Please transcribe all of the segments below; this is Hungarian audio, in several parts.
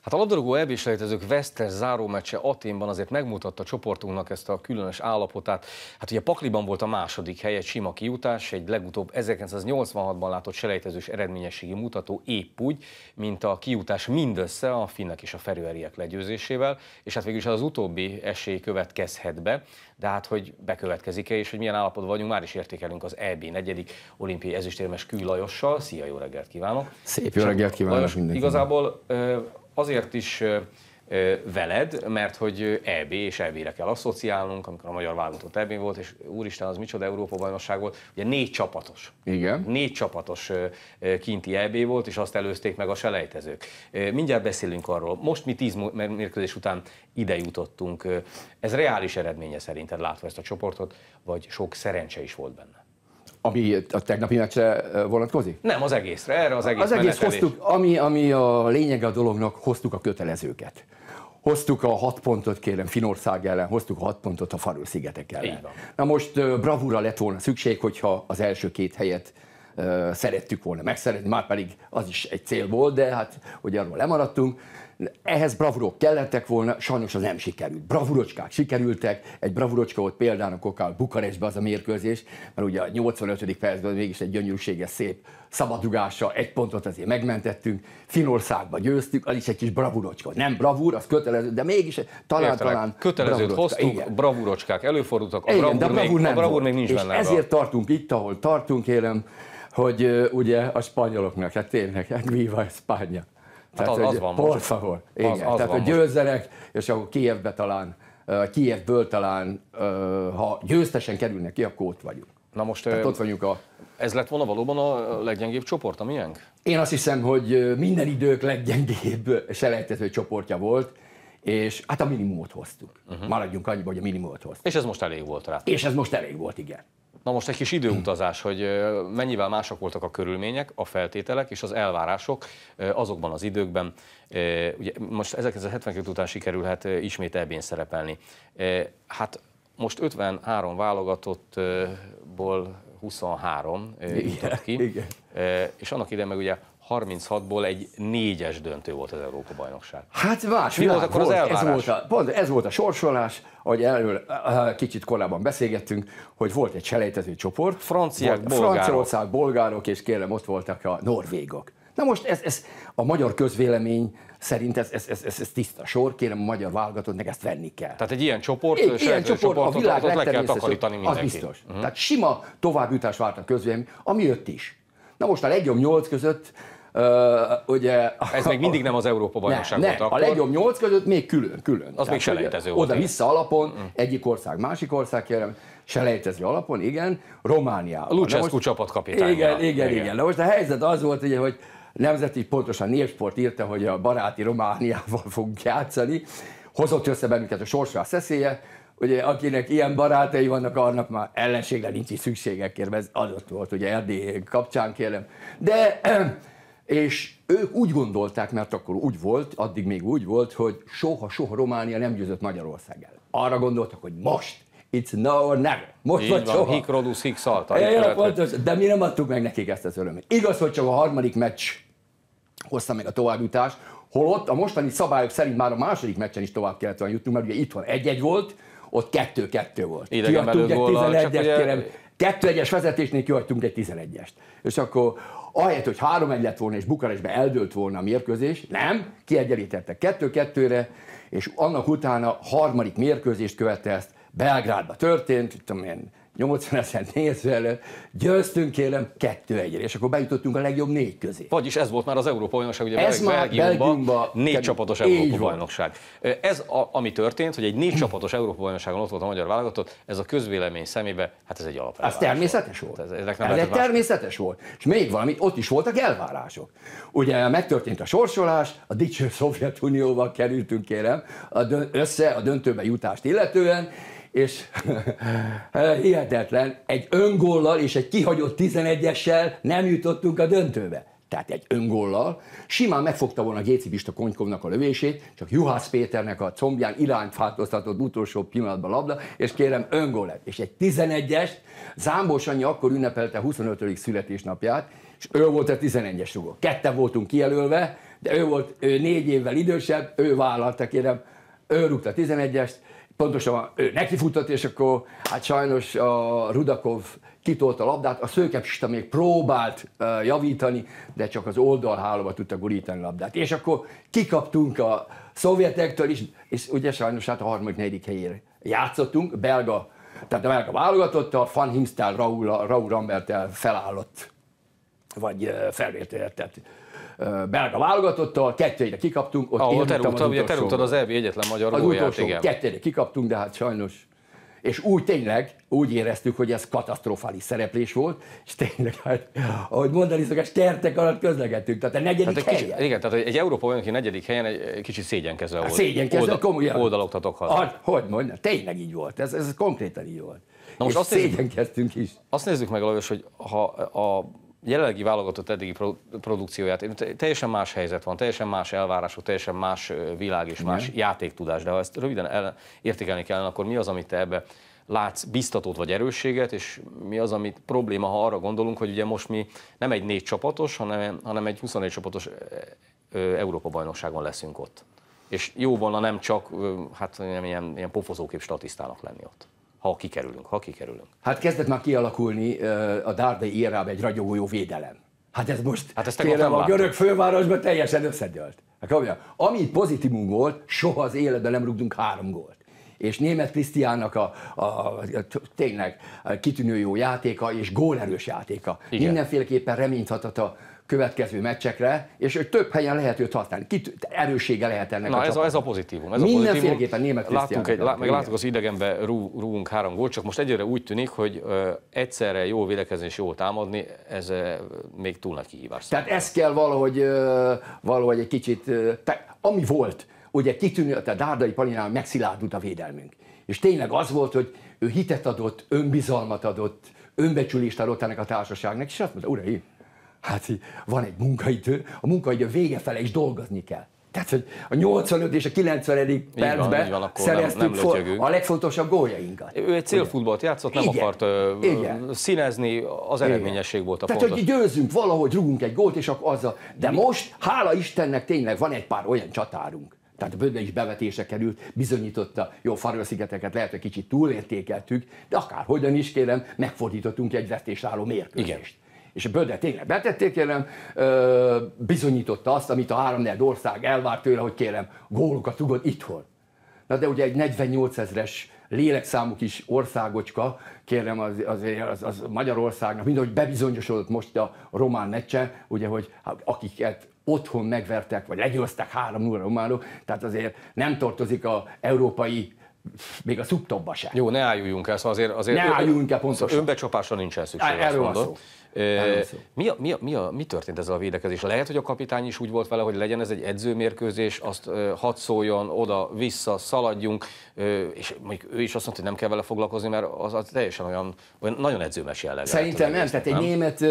Hát a labdarúgó eb is Vesztes zárómeccse Aténban azért megmutatta csoportunknak ezt a különös állapotát. Hát ugye Pakliban volt a második hely, egy sima kijutás, egy legutóbb 1986-ban látott selejtezős eredményességi mutató épp úgy, mint a kijutás mindössze a finnek és a ferőeriek legyőzésével, és hát végül is az utóbbi esély következhet be, de hát hogy bekövetkezik-e, és hogy milyen állapotban vagyunk, már is értékelünk az EB negyedik olimpiai ezüstérmes Kül Lajossal. Szia, jó reggelt kívánok! Szép jó reggelt kívánok Lajos, mindenkinek! Igazából azért is veled, mert hogy EB és EB-re kell asszociálnunk, amikor a magyar válogatott eb volt, és úristen, az micsoda Európa bajnokság volt, ugye négy csapatos. Igen. Négy csapatos kinti EB volt, és azt előzték meg a selejtezők. Mindjárt beszélünk arról. Most mi tíz mérkőzés után ide jutottunk. Ez reális eredménye szerinted látva ezt a csoportot, vagy sok szerencse is volt benne? Ami a tegnapi meccsre vonatkozik? Nem, az egészre, erre az egész Az egész hoztuk, ami, ami a lényeg a dolognak, hoztuk a kötelezőket. Hoztuk a hat pontot, kérem, Finország ellen, hoztuk a hat pontot a farul szigetek ellen. Na most bravúra lett volna szükség, hogyha az első két helyet szerettük volna megszeretni, már pedig az is egy cél volt, de hát ugye arról lemaradtunk. Ehhez bravurok kellettek volna, sajnos az nem sikerült. Bravurocskák sikerültek, egy bravurocska volt például a Kokál Bukarestbe az a mérkőzés, mert ugye a 85. percben mégis egy gyönyörűséges szép szabadugása. egy pontot azért megmentettünk, Finországba győztük, az is egy kis bravurocska. Nem bravúr, az kötelező, de mégis talán Értelek, talán kötelezőt hoztunk, igen. bravurocskák előfordultak, a, Igen, bravúr, de a bravúr, még, nem a bravúr még nincs És benne. Ezért rá. tartunk itt, ahol tartunk, kérem, hogy ugye a spanyoloknak, hát tényleg, hát viva Spánya. Hát tehát, hát az, az van por most. Favor. Igen, az, az tehát hogy győzzenek, most. és akkor Kievbe talán, uh, Kijevből talán, uh, ha győztesen kerülnek ki, akkor ott vagyunk. Na most tehát ott vagyunk a... Ez lett volna valóban a leggyengébb csoport, a miénk? Én azt hiszem, hogy minden idők leggyengébb selejtető csoportja volt, és hát a minimumot hoztuk. Uh-huh. Maradjunk annyiba, hogy a minimumot hoztuk. És ez most elég volt rá. És ez most elég volt, igen. Na most egy kis időutazás, hogy mennyivel mások voltak a körülmények, a feltételek és az elvárások azokban az időkben. Ugye most 1972 után sikerülhet ismét ebén szerepelni. Hát most 53 válogatottból 23 jutott ki, Igen. és annak idején meg ugye 36-ból egy négyes döntő volt az Európa-bajnokság. Hát más, Mi volt akkor volt, az elvárás? Ez volt a, pont ez volt a sorsolás, ahogy erről eh, eh, kicsit korábban beszélgettünk, hogy volt egy selejtező csoport. Franciák, volt, bolgárok. Franciaország, bolgárok, és kérem, ott voltak a norvégok. Na most ez, ez a magyar közvélemény szerint ez, ez, ez, ez, ez tiszta sor, kérem a magyar válogatónak ezt venni kell. Tehát egy ilyen csoport, egy, ilyen csoport a világ ott, ott le kell takarítani mindenki. Az biztos. Uh-huh. Tehát sima továbbjutás várt a közvélemény, ami jött is. Na most a legjobb nyolc között Uh, ugye, Ez még mindig nem az Európa bajnokság ne, volt ne, akkor. A legjobb nyolc között még külön. külön. Az Tehát, még selejtező volt. Oda-vissza alapon, mm. egyik ország, másik ország kérem, selejtező alapon, igen, Románia. Lucsescu csapatkapitány. Igen, igen, igen, igen. Na most a helyzet az volt, ugye, hogy nemzeti, pontosan Népsport írta, hogy a baráti Romániával fogunk játszani, hozott össze bennünket a sorsra a szeszélye, ugye akinek ilyen barátai vannak, annak már ellenségre nincs is szüksége, kérem, ez adott volt, ugye Erdély kapcsán kérem. De és ők úgy gondolták, mert akkor úgy volt, addig még úgy volt, hogy soha-soha Románia nem győzött Magyarország el. Arra gondoltak, hogy most, it's now or never. Most Így vagy van, soha. Hik Rodus, hic Salta. Ja, pontos, de mi nem adtuk meg nekik ezt az örömet. Igaz, hogy csak a harmadik meccs hozta meg a továbbjutást, holott a mostani szabályok szerint már a második meccsen is tovább kellett volna jutnunk, mert ugye van egy-egy volt, ott kettő-kettő volt. Idegen belül 11-et, kérem. kettő-egyes vezetésnél kihagytunk egy 11-est. És akkor ahelyett, hogy három egy lett volna, és bukarestben eldőlt volna a mérkőzés, nem, kiegyenlítettek kettő-kettőre, és annak utána harmadik mérkőzést követte ezt, Belgrádba történt, tudom én, 80 ezer néző előtt, győztünk kérem kettő egyre, és akkor bejutottunk a legjobb négy közé. Vagyis ez volt már az Európa bajnokság, ugye ez Belgiumban, már Belgiumban négy csapatos Európa bajnokság. Ez, a, ami történt, hogy egy négy csapatos Európa bajnokságon ott volt a magyar válogatott, ez a közvélemény szemébe, hát ez egy alapelvárás. Ez természetes volt. volt. Ez, nem ez egy természetes volt. És még valami, ott is voltak elvárások. Ugye megtörtént a sorsolás, a dicső Szovjetunióval kerültünk kérem a dö- össze a döntőbe jutást illetően, és hát, hihetetlen, egy öngollal és egy kihagyott 11-essel nem jutottunk a döntőbe. Tehát egy öngollal, simán megfogta volna Géci Pista Konykovnak a lövését, csak Juhász Péternek a combján irányt változtatott utolsó pillanatban labda, és kérem öngól lett. És egy 11-es, Zámbos anyja akkor ünnepelte 25. születésnapját, és ő volt a 11-es rúgó. Kette voltunk kijelölve, de ő volt ő négy évvel idősebb, ő vállalta, kérem, ő rúgta 11-est, pontosan ő nekifutott, és akkor hát sajnos a Rudakov kitolta a labdát, a szőkepsista még próbált uh, javítani, de csak az oldalhálóba tudta gurítani a labdát. És akkor kikaptunk a szovjetektől is, és ugye sajnos hát a harmadik, negyedik helyére játszottunk, belga, tehát a belga válogatott, a Van Himstel Raul, Raul Rambert felállott, vagy felvértezett belga válogatottal, kettőjére kikaptunk. Ott Ahol te rúgtad, ugye te rúgtad az elvi egyetlen magyar az gólját, utolsó, igen. Kettőjére kikaptunk, de hát sajnos és úgy tényleg, úgy éreztük, hogy ez katasztrofális szereplés volt, és tényleg, hát, ahogy mondani szokás, kertek alatt közlegettünk, tehát a negyedik hát egy helyen. Kicsi, igen, tehát egy Európa aki negyedik helyen egy kicsit szégyenkezve hát volt. Szégyenkezve, komolyan. Oldaloktatok haza. Hát, hogy mondjam, tényleg így volt, ez, ez konkrétan így volt. Na most és azt nézzük, is. Azt nézzük meg, Lajos, hogy ha a jelenlegi válogatott eddigi produkcióját, teljesen más helyzet van, teljesen más elvárások, teljesen más világ és Igen. más játéktudás, de ha ezt röviden el, értékelni kellene, akkor mi az, amit te ebbe látsz biztatót vagy erősséget, és mi az, amit probléma, ha arra gondolunk, hogy ugye most mi nem egy négy csapatos, hanem, hanem egy 24 csapatos Európa-bajnokságon leszünk ott. És jó volna nem csak hát, nem ilyen, ilyen pofozókép statisztának lenni ott ha kikerülünk, ha kikerülünk. Hát kezdett már kialakulni a Dárdai érában egy ragyogó jó védelem. Hát ez most hát ezt kérem, a görög fővárosban teljesen összedőlt. Hát komolyan. Ami pozitívum volt, soha az életben nem rúgtunk három gólt. És német Krisztiának a, a, a, tényleg kitűnő jó játéka és gólerős játéka. Igen. Mindenféleképpen reményt adhat a, következő meccsekre, és hogy több helyen lehet őt használni. Kit, erőssége lehet ennek Na, a ez a, ez a pozitívum. Ez Mindenféleképpen német látunk, egy, lát, meg látunk az idegenbe rú, rúgunk három gólt, csak most egyre úgy tűnik, hogy ö, egyszerre jó védekezni és jó támadni, ez ö, még túl nagy kihívás. Tehát ezt kell valahogy, ö, valahogy egy kicsit, ö, te, ami volt, ugye kitűnő, tehát Dárdai Palinál megszilárdult a védelmünk. És tényleg az volt, hogy ő hitet adott, önbizalmat adott, önbecsülést adott ennek a társaságnak, és azt mondta, uraim, Hát van egy munkaidő, a munkaidő vége fele is dolgozni kell. Tehát, hogy a 85 és a 90. percben szereztük nem, nem a legfontosabb góljainkat. Ő egy célfutballt játszott, nem Igen. akart Igen. színezni, az eredményesség Igen. volt a Tehát, fontos. hogy győzünk valahogy, rúgunk egy gólt, és akkor az a. De most, hála Istennek, tényleg van egy pár olyan csatárunk, tehát a Bödve is bevetése került, bizonyította, jó, Faröl-szigeteket lehet, hogy kicsit túlértékeltük, de akárhogyan is kérem, megfordítottunk egy vetésálló mérkőzést. Igen és Böde tényleg betették, kérem, bizonyította azt, amit a háromnegyed ország elvárt tőle, hogy kérem, gólokat tudod itthon. Na de ugye egy 48 ezres lélekszámú kis országocska, kérem, az, az, az, az Magyarországnak, ahogy bebizonyosodott most a román meccse, ugye, hogy hát akiket otthon megvertek, vagy legyőztek 3 0 románok, tehát azért nem tartozik a európai még a szubtomba sem. Jó, ne álljunk el, szóval azért, azért ne ön, álljunk el pontosan. Önbecsapásra nincsen szükség. Erről van szó. E, mi, a, mi, a, mi, a, mi történt ezzel a védekezés? Lehet, hogy a kapitány is úgy volt vele, hogy legyen ez egy edzőmérkőzés, azt e, hadd szóljon, oda-vissza szaladjunk, e, és mondjuk ő is azt mondta, hogy nem kell vele foglalkozni, mert az, az teljesen olyan, olyan nagyon edzőmes jelleg. Szerintem nem, tehát egy nem? német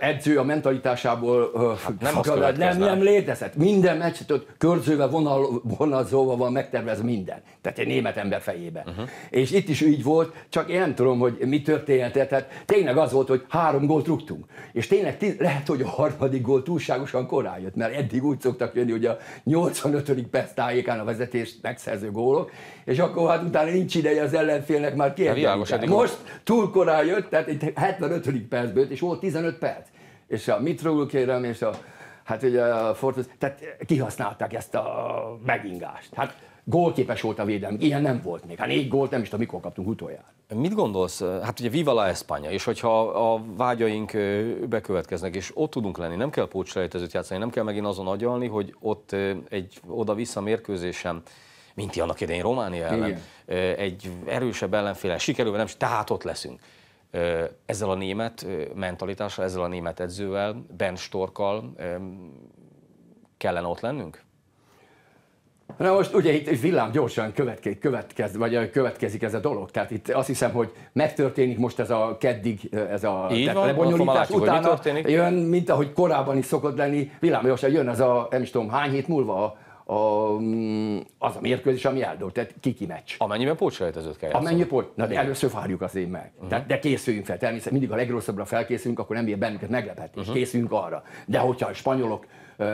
edző a mentalitásából hát nem, fogad, nem, nem létezett. Minden meccset körzővel, vonal, vonalzóval van megtervez minden. Tehát egy német német ember fejébe. Uh-huh. És itt is így volt, csak én nem tudom, hogy mi történt. Tehát tényleg az volt, hogy három gólt rúgtunk. És tényleg lehet, hogy a harmadik gól túlságosan korán jött, mert eddig úgy szoktak jönni, hogy a 85. perc tájékán a vezetést megszerző gólok, és akkor hát utána nincs ideje az ellenfélnek már hát kiegyenlíteni. Most túl korán jött, tehát egy 75. percből, és volt 15 perc. És a Mitroglu kérem, és a hát ugye a Fortus, tehát kihasználták ezt a megingást. Hát gólképes volt a védelmünk. Ilyen nem volt még. Hát négy gólt nem is tudom, mikor kaptunk utoljára. Mit gondolsz? Hát ugye Viva la España, és hogyha a vágyaink bekövetkeznek, és ott tudunk lenni, nem kell pótselejtezőt játszani, nem kell megint azon agyalni, hogy ott egy oda-vissza mérkőzésen mint annak idején Románia ellen, Igen. egy erősebb ellenféle sikerülve nem, tehát ott leszünk. Ezzel a német mentalitással, ezzel a német edzővel, Ben Storkkal kellene ott lennünk? Na most ugye itt villám gyorsan következik, következ, vagy következik ez a dolog. Tehát itt azt hiszem, hogy megtörténik most ez a keddig, ez a szóval lebonyolítás. Látjuk, utána történik. jön, mint ahogy korábban is szokott lenni, villám gyorsan jön ez a, nem is tudom, hány hét múlva a, a, mm, az a mérkőzés, ami eldőlt, tehát kiki meccs. Amennyiben pótselejtezőt kell játszani. Amennyi pót, na de először várjuk az én meg. Uh-huh. Mhm. De, de készüljünk fel, természetesen mindig a legrosszabbra felkészülünk, akkor nem ér bennünket meglepetés, uh-huh. Mhm. készüljünk arra. De hogyha a spanyolok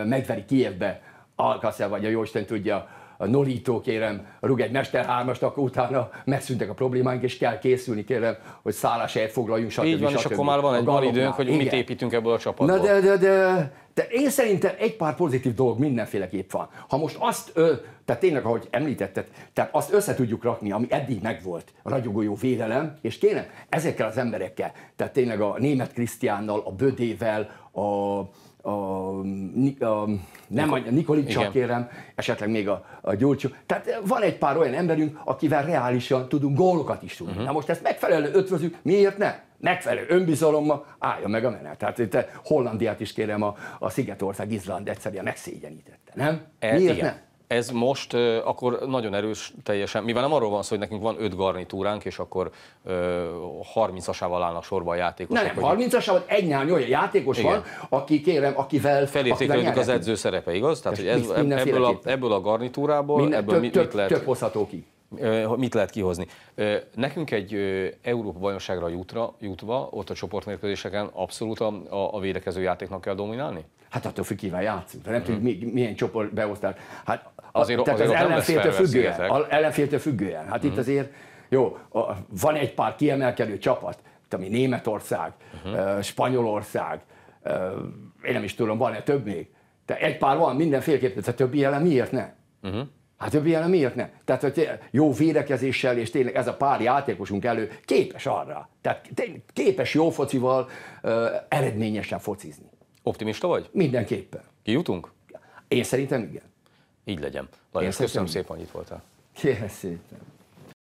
megveri Kievbe alkasz vagy a Jóisten tudja, a Nolító kérem, rúg egy mester hármast, akkor utána megszűntek a problémáink, és kell készülni kérem, hogy szállás helyet foglaljunk, stb. Így van, stb. és akkor már van egy van időnk, hogy Igen. mit építünk ebből a csapatból. Na de, de, de, de én szerintem egy pár pozitív dolog mindenféleképp van. Ha most azt, tehát tényleg, ahogy említetted, tehát azt össze tudjuk rakni, ami eddig megvolt, a jó védelem, és kérem, ezekkel az emberekkel, tehát tényleg a német Krisztiánnal, a Bödével, a, a, a nem Nikol, a Nikolicsa, kérem, esetleg még a, a Gyurcsó. Tehát van egy pár olyan emberünk, akivel reálisan tudunk gólokat is tudni. Uh-huh. Na most ezt megfelelő ötvözünk, miért ne? megfelelő önbizalommal állja meg a menet. Tehát itt Hollandiát is kérem, a, a Szigetország, Izland egyszerűen megszégyenítette, nem? E, Miért igen. ne? ez most akkor nagyon erős teljesen, mivel nem arról van szó, hogy nekünk van öt garnitúránk, és akkor ö, 30-asával állnak sorba a játékosok. Nem, nem 30-asával egynál olyan játékos Igen. van, aki kérem, akivel... Felértékelődik az edző szerepe, igaz? Tehát, hogy ez, ebből, a, ebből a garnitúrából, Minden, ebből több, mit, lehet... Több hozható ki mit lehet kihozni. Nekünk egy Európa bajnokságra jutra, jutva, ott a csoportmérkőzéseken abszolút a, a védekező játéknak kell dominálni? Hát attól függ, kivel játszunk. Nem hmm. tudjuk, mhm. milyen csoport beosztás. Hát Azért, tehát azért az ellenféltől függően. Az ellenféltől függően. Hát uh-huh. itt mhm. azért, jó, van egy pár kiemelkedő csapat, ami Németország, uh-huh. Spanyolország, én nem is tudom, van-e több még? De egy pár van mindenféleképpen, tehát többi jelen miért ne? Uh-huh. Hát többi jelen miért ne? Tehát, hogy jó védekezéssel, és tényleg ez a pár játékosunk elő képes arra. Tehát képes jó focival uh, eredményesen focizni. Optimista vagy? Mindenképpen. Kijutunk? Én szerintem igen. Így legyen. Nagyon köszönöm szépen, hogy itt voltál. Kérem szépen.